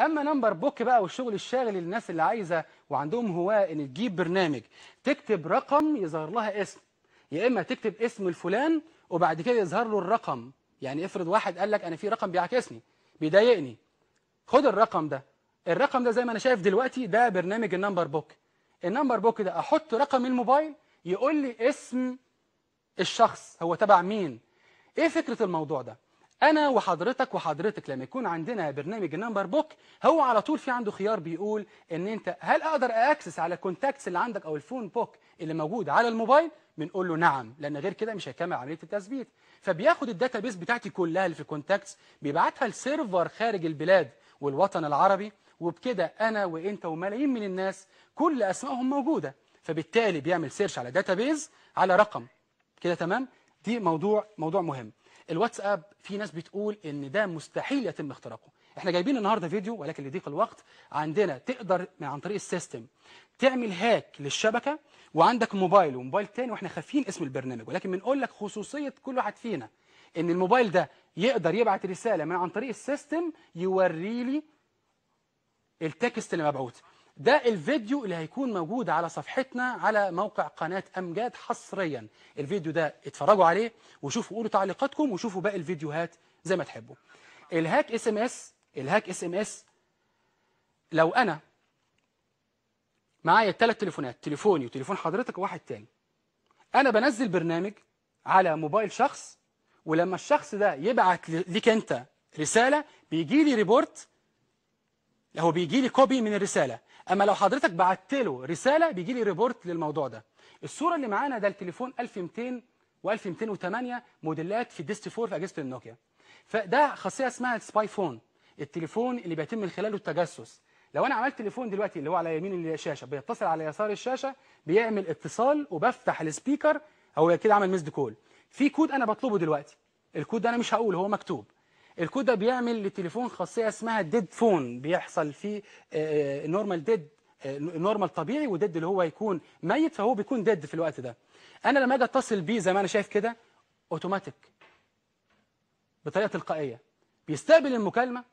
اما نمبر بوك بقى والشغل الشاغل للناس اللي عايزه وعندهم هواه ان تجيب برنامج تكتب رقم يظهر لها اسم يا اما تكتب اسم الفلان وبعد كده يظهر له الرقم يعني افرض واحد قال لك انا في رقم بيعكسني بيضايقني خد الرقم ده الرقم ده زي ما انا شايف دلوقتي ده برنامج النمبر بوك النمبر بوك ده احط رقم الموبايل يقول لي اسم الشخص هو تبع مين ايه فكرة الموضوع ده أنا وحضرتك وحضرتك لما يكون عندنا برنامج النمبر بوك هو على طول في عنده خيار بيقول إن أنت هل أقدر أكسس على الكونتاكتس اللي عندك أو الفون بوك اللي موجود على الموبايل بنقول له نعم لأن غير كده مش هيكمل عملية التثبيت فبياخد الداتا بيس بتاعتي كلها اللي في الكونتاكتس بيبعتها لسيرفر خارج البلاد والوطن العربي وبكده أنا وإنت وملايين من الناس كل أسمائهم موجودة فبالتالي بيعمل سيرش على داتا بيز على رقم كده تمام دي موضوع موضوع مهم الواتساب في ناس بتقول ان ده مستحيل يتم اختراقه احنا جايبين النهارده فيديو ولكن لضيق الوقت عندنا تقدر من عن طريق السيستم تعمل هاك للشبكه وعندك موبايل وموبايل تاني واحنا خافين اسم البرنامج ولكن بنقول لك خصوصيه كل واحد فينا ان الموبايل ده يقدر يبعت رساله من عن طريق السيستم يوري لي التكست اللي مبعوت ده الفيديو اللي هيكون موجود على صفحتنا على موقع قناة أمجاد حصريا الفيديو ده اتفرجوا عليه وشوفوا قولوا تعليقاتكم وشوفوا باقي الفيديوهات زي ما تحبوا الهاك اس ام اس الهاك اس ام اس لو انا معايا الثلاث تليفونات تليفوني وتليفون حضرتك وواحد تاني انا بنزل برنامج على موبايل شخص ولما الشخص ده يبعت ليك انت رساله بيجي لي ريبورت هو بيجي لي كوبي من الرساله اما لو حضرتك بعت له رساله بيجي لي ريبورت للموضوع ده الصوره اللي معانا ده التليفون 1200 و1208 موديلات في ديست 4 في اجهزه النوكيا فده خاصيه اسمها سباي فون التليفون اللي بيتم من خلاله التجسس لو انا عملت تليفون دلوقتي اللي هو على يمين الشاشه بيتصل على يسار الشاشه بيعمل اتصال وبفتح السبيكر هو كده عمل مسد كول في كود انا بطلبه دلوقتي الكود ده انا مش هقوله هو مكتوب الكود ده بيعمل لتليفون خاصيه اسمها ديد فون بيحصل فيه نورمال ديد نورمال طبيعي وديد اللي هو يكون ميت فهو بيكون ديد في الوقت ده انا لما اجي اتصل بيه زي ما انا شايف كده اوتوماتيك بطريقه تلقائيه بيستقبل المكالمه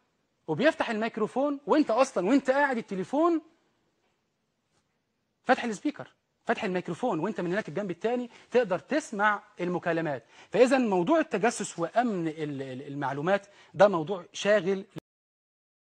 وبيفتح الميكروفون وانت اصلا وانت قاعد التليفون فاتح السبيكر فتح الميكروفون وانت من هناك الجنب الثاني تقدر تسمع المكالمات فاذا موضوع التجسس وامن المعلومات ده موضوع شاغل